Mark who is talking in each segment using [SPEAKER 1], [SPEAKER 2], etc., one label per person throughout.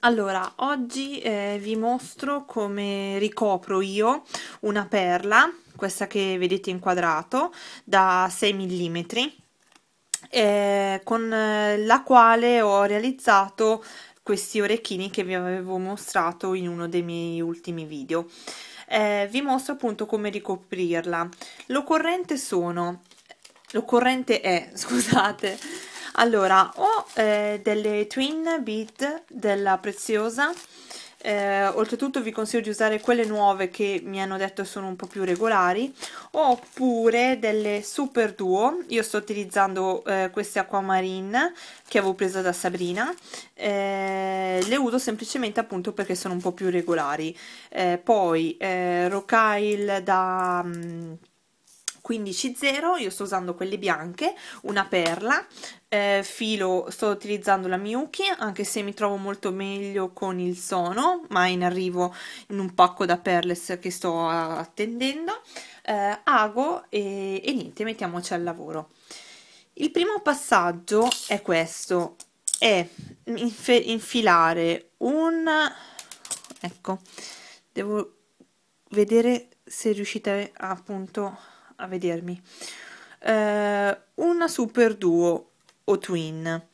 [SPEAKER 1] allora oggi eh, vi mostro come ricopro io una perla, questa che vedete inquadrato, da 6 mm, eh, con eh, la quale ho realizzato questi orecchini che vi avevo mostrato in uno dei miei ultimi video. Eh, vi mostro appunto come ricoprirla. L'occorrente sono, l'occorrente è, scusate, allora ho eh, delle twin bead della preziosa eh, oltretutto vi consiglio di usare quelle nuove che mi hanno detto sono un po' più regolari oppure delle super duo io sto utilizzando eh, queste aquamarine che avevo preso da Sabrina eh, le uso semplicemente appunto perché sono un po' più regolari eh, poi eh, rocaille da mm, 15.0, io sto usando quelle bianche, una perla, eh, filo sto utilizzando la Miyuki, anche se mi trovo molto meglio con il Sono, ma in arrivo in un pacco da perles che sto attendendo, eh, ago e, e niente, mettiamoci al lavoro. Il primo passaggio è questo, è infilare un... ecco, devo vedere se riuscite appunto a vedermi. Eh, una super duo o twin,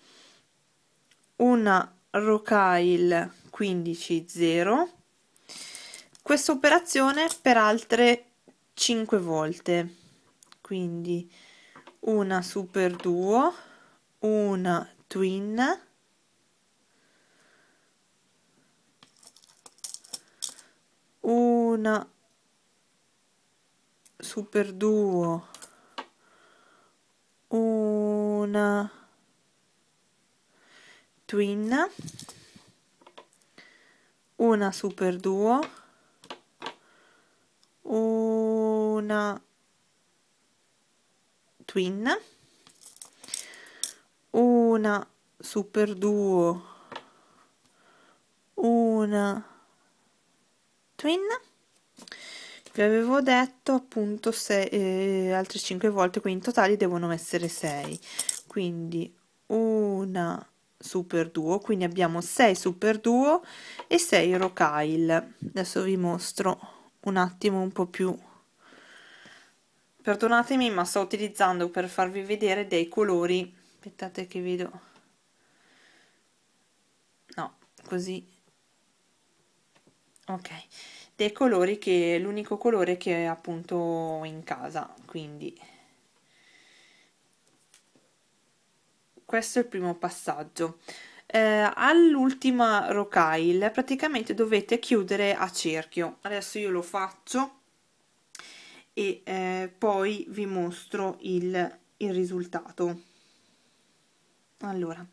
[SPEAKER 1] una Rocaille 15-0. Questa operazione per altre 5 volte. Quindi una super duo, una twin, una super duo una twin una super duo una twin una super duo una twin vi avevo detto appunto se, eh, altre 5 volte quindi in totale devono essere 6 quindi una super duo quindi abbiamo 6 super duo e 6 rocaille adesso vi mostro un attimo un po' più perdonatemi ma sto utilizzando per farvi vedere dei colori aspettate che vedo no così ok e colori che l'unico colore che è appunto in casa quindi questo è il primo passaggio eh, all'ultima rocaille praticamente dovete chiudere a cerchio adesso io lo faccio e eh, poi vi mostro il, il risultato allora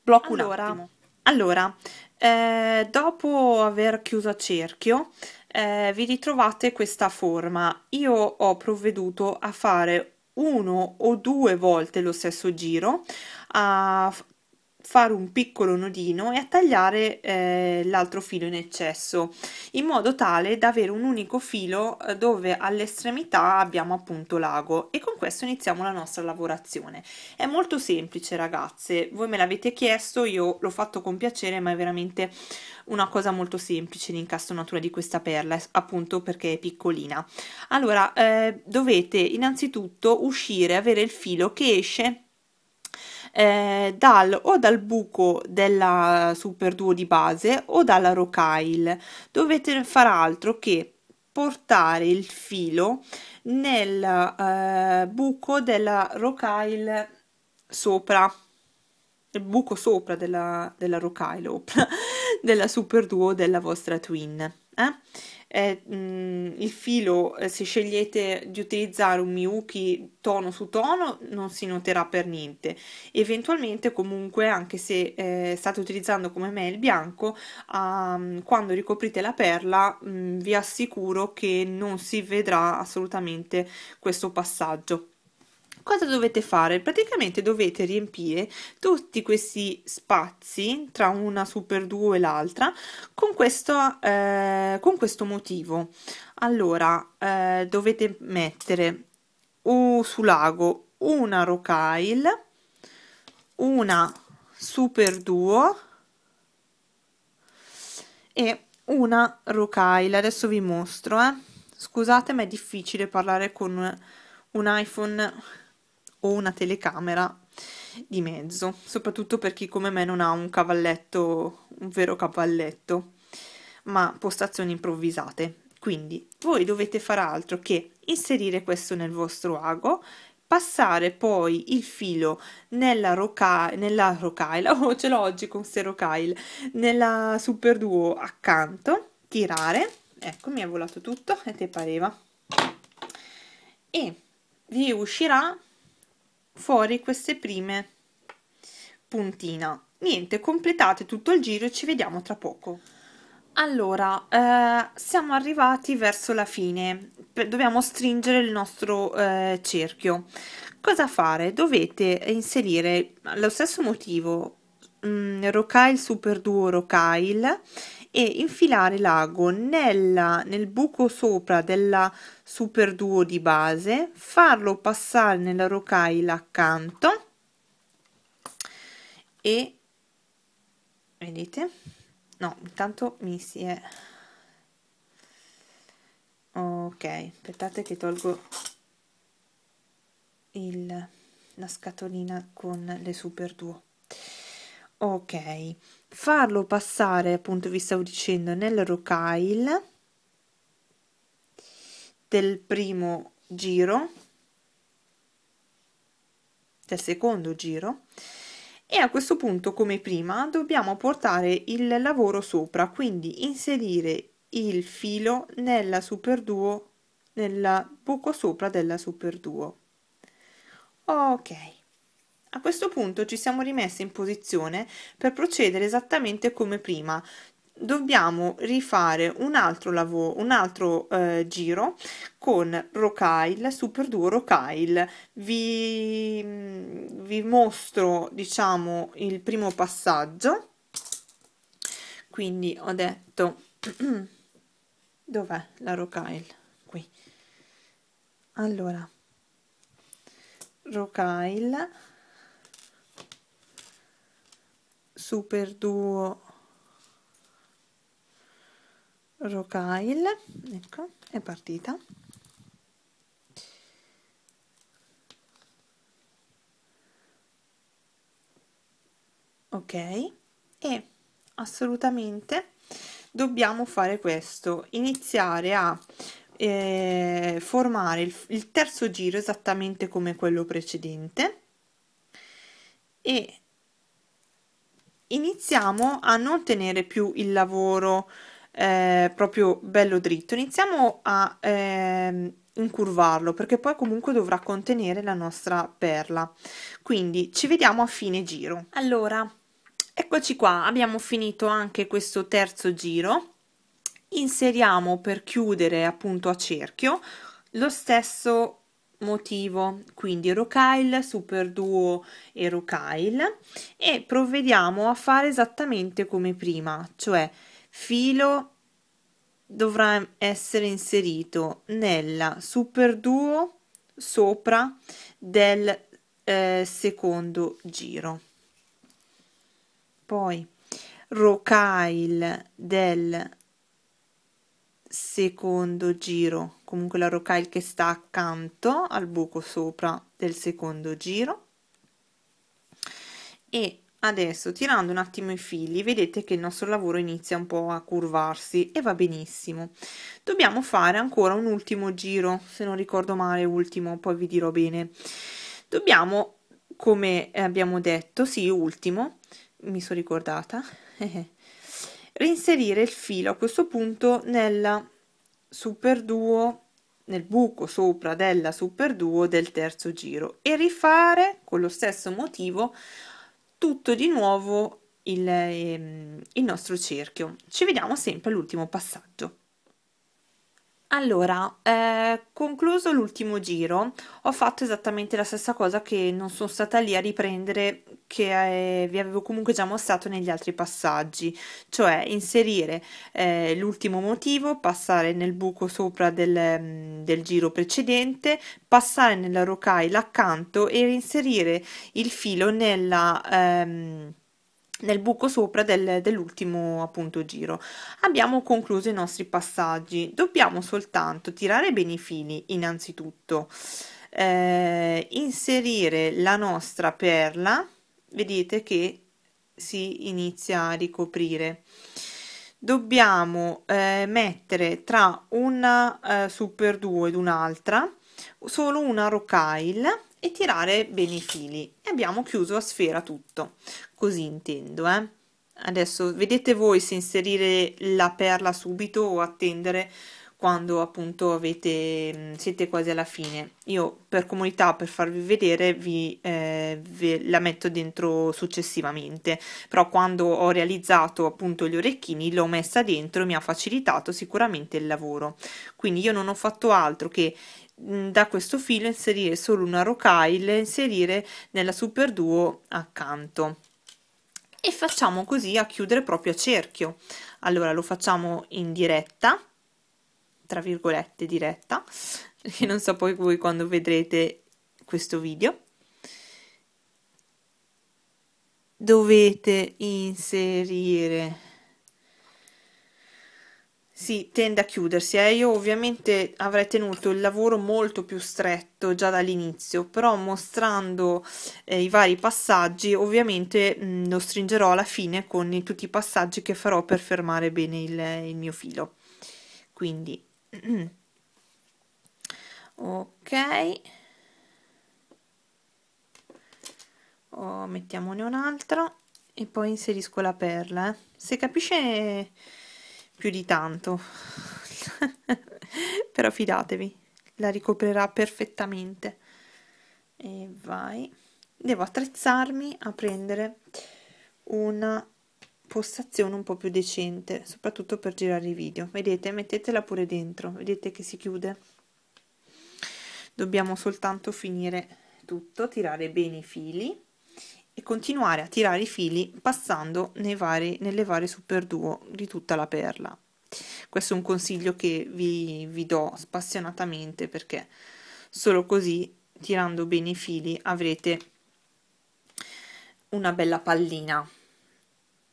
[SPEAKER 1] blocco allora, un attimo allora eh, dopo aver chiuso a cerchio eh, vi ritrovate questa forma. Io ho provveduto a fare uno o due volte lo stesso giro a fare un piccolo nodino e a tagliare eh, l'altro filo in eccesso in modo tale da avere un unico filo eh, dove all'estremità abbiamo appunto l'ago e con questo iniziamo la nostra lavorazione è molto semplice ragazze voi me l'avete chiesto io l'ho fatto con piacere ma è veramente una cosa molto semplice l'incastonatura di questa perla eh, appunto perché è piccolina allora eh, dovete innanzitutto uscire avere il filo che esce eh, dal, o dal buco della Super Duo di base o dalla rocaille. Dovete far altro che portare il filo nel eh, buco della rocaille sopra il buco sopra della, della rocaille della super duo della vostra twin eh? Eh, mh, mm, il filo, eh, se scegliete di utilizzare un Miyuki tono su tono, non si noterà per niente. Eventualmente, comunque, anche se eh, state utilizzando come me il bianco, um, quando ricoprite la perla, mh, mm, vi assicuro che non si vedrà assolutamente questo passaggio cosa dovete fare? Praticamente dovete riempire tutti questi spazi tra una Super 2 e l'altra con questo, eh, con questo motivo. Allora, eh, dovete mettere uh, sul lago una rocaille, una Super Duo e una rocaille. Adesso vi mostro, eh. Scusate, ma è difficile parlare con un iPhone o una telecamera di mezzo, soprattutto per chi come me non ha un cavalletto, un vero cavalletto, ma postazioni improvvisate. Quindi voi dovete far altro che inserire questo nel vostro ago, passare poi il filo nella, roca- nella rocaila, oh ce l'ho oggi con ste rocaille, nella super duo accanto, tirare, ecco mi è volato tutto e te pareva, e vi uscirà fuori queste prime puntina niente completate tutto il giro e ci vediamo tra poco allora eh, siamo arrivati verso la fine dobbiamo stringere il nostro eh, cerchio cosa fare dovete inserire lo stesso motivo mh, mm, rocaille super duo rocaille e infilare l'ago nella, nel buco sopra della super duo di base, farlo passare nella rocaila accanto e vedete? No, intanto mi si è ok aspettate che tolgo il, la scatolina con le super duo ok farlo passare appunto vi stavo dicendo nel rocaille del primo giro del secondo giro e a questo punto come prima dobbiamo portare il lavoro sopra quindi inserire il filo nella super duo nel poco sopra della super duo ok a questo punto ci siamo rimessi in posizione per procedere esattamente come prima. Dobbiamo rifare un altro lavoro, un altro eh, giro con Rocaille, Super Duo Rocaille. Vi, mm, vi mostro, diciamo, il primo passaggio. Quindi ho detto dov'è la Rocaille? Qui. Allora Rocaille super duo rocaille ecco è partita ok e assolutamente dobbiamo fare questo iniziare a eh, formare il, il terzo giro esattamente come quello precedente e iniziamo a non tenere più il lavoro eh, proprio bello dritto, iniziamo a eh, incurvarlo perché poi comunque dovrà contenere la nostra perla. Quindi ci vediamo a fine giro. Allora, eccoci qua, abbiamo finito anche questo terzo giro. Inseriamo per chiudere appunto a cerchio lo stesso motivo quindi rocaille super duo e rocaille e provvediamo a fare esattamente come prima cioè filo dovrà essere inserito nella super duo sopra del eh, secondo giro poi rocaille del secondo giro comunque la rocaille che sta accanto al buco sopra del secondo giro e adesso tirando un attimo i fili vedete che il nostro lavoro inizia un po' a curvarsi e va benissimo dobbiamo fare ancora un ultimo giro se non ricordo male ultimo poi vi dirò bene dobbiamo come abbiamo detto sì ultimo mi sono ricordata eh, reinserire il filo a questo punto nella super duo nel buco sopra della super duo del terzo giro e rifare con lo stesso motivo tutto di nuovo il, ehm, il nostro cerchio ci vediamo sempre all'ultimo passaggio allora, eh, concluso l'ultimo giro, ho fatto esattamente la stessa cosa che non sono stata lì a riprendere, che eh, vi avevo comunque già mostrato negli altri passaggi, cioè inserire eh, l'ultimo motivo, passare nel buco sopra del, mm, del giro precedente, passare nella rocaille accanto e inserire il filo nella... Ehm, nel buco sopra del, dell'ultimo appunto giro. Abbiamo concluso i nostri passaggi, dobbiamo soltanto tirare bene i fili innanzitutto, eh, inserire la nostra perla, vedete che si inizia a ricoprire. Dobbiamo eh, mettere tra una eh, super 2 ed un'altra solo una rocaille e tirare bene i fili e abbiamo chiuso a sfera tutto così intendo, eh. Adesso vedete voi se inserire la perla subito o attendere quando appunto avete, siete quasi alla fine. Io per comunità, per farvi vedere, vi, eh, ve la metto dentro successivamente, però quando ho realizzato appunto gli orecchini l'ho messa dentro, e mi ha facilitato sicuramente il lavoro. Quindi io non ho fatto altro che da questo filo inserire solo una rocaille, inserire nella super duo accanto e facciamo così a chiudere proprio a cerchio allora lo facciamo in diretta tra virgolette diretta che non so poi voi quando vedrete questo video dovete inserire si tende a chiudersi. Eh. Io ovviamente avrei tenuto il lavoro molto più stretto già dall'inizio, però mostrando eh, i vari passaggi ovviamente mh, lo stringerò alla fine con tutti i passaggi che farò per fermare bene il, il mio filo. Quindi, ok, oh, mettiamone un altro e poi inserisco la perla. Eh. Se capisce più di tanto però fidatevi la ricoprirà perfettamente e vai devo attrezzarmi a prendere una postazione un po' più decente soprattutto per girare i video vedete mettetela pure dentro vedete che si chiude dobbiamo soltanto finire tutto tirare bene i fili e continuare a tirare i fili passando nei vari, nelle varie super duo di tutta la perla. Questo è un consiglio che vi, vi do spassionatamente perché solo così, tirando bene i fili, avrete una bella pallina.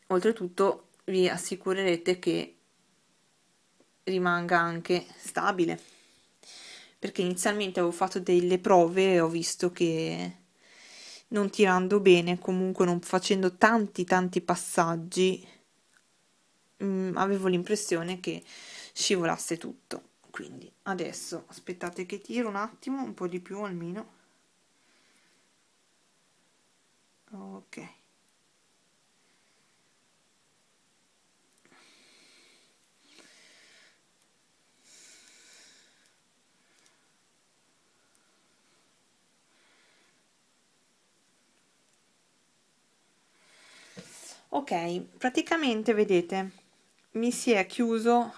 [SPEAKER 1] Oltretutto vi assicurerete che rimanga anche stabile perché inizialmente avevo fatto delle prove e ho visto che non tirando bene, comunque non facendo tanti tanti passaggi, mh, mm, avevo l'impressione che scivolasse tutto. Quindi adesso aspettate che tiro un attimo, un po' di più almeno. Ok. ok praticamente vedete mi si è chiuso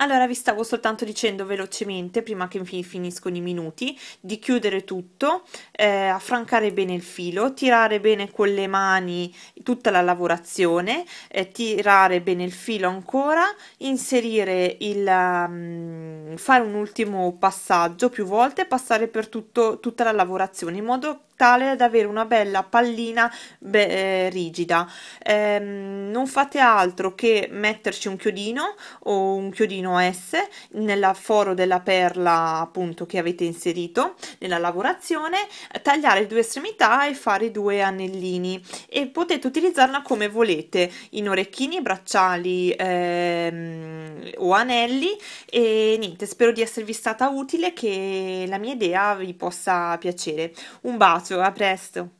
[SPEAKER 1] allora vi stavo soltanto dicendo velocemente, prima che finiscono i minuti, di chiudere tutto, eh, affrancare bene il filo, tirare bene con le mani tutta la lavorazione, eh, tirare bene il filo ancora, inserire il... Um, fare un ultimo passaggio più volte, passare per tutto, tutta la lavorazione in modo che tale ad avere una bella pallina be eh, rigida. Ehm, non fate altro che metterci un chiodino o un chiodino S nel foro della perla appunto che avete inserito nella lavorazione, tagliare due estremità e fare due anellini e potete utilizzarla come volete in orecchini, bracciali ehm, o anelli e niente, spero di esservi stata utile che la mia idea vi possa piacere. Un bacio abbraccio, a presto.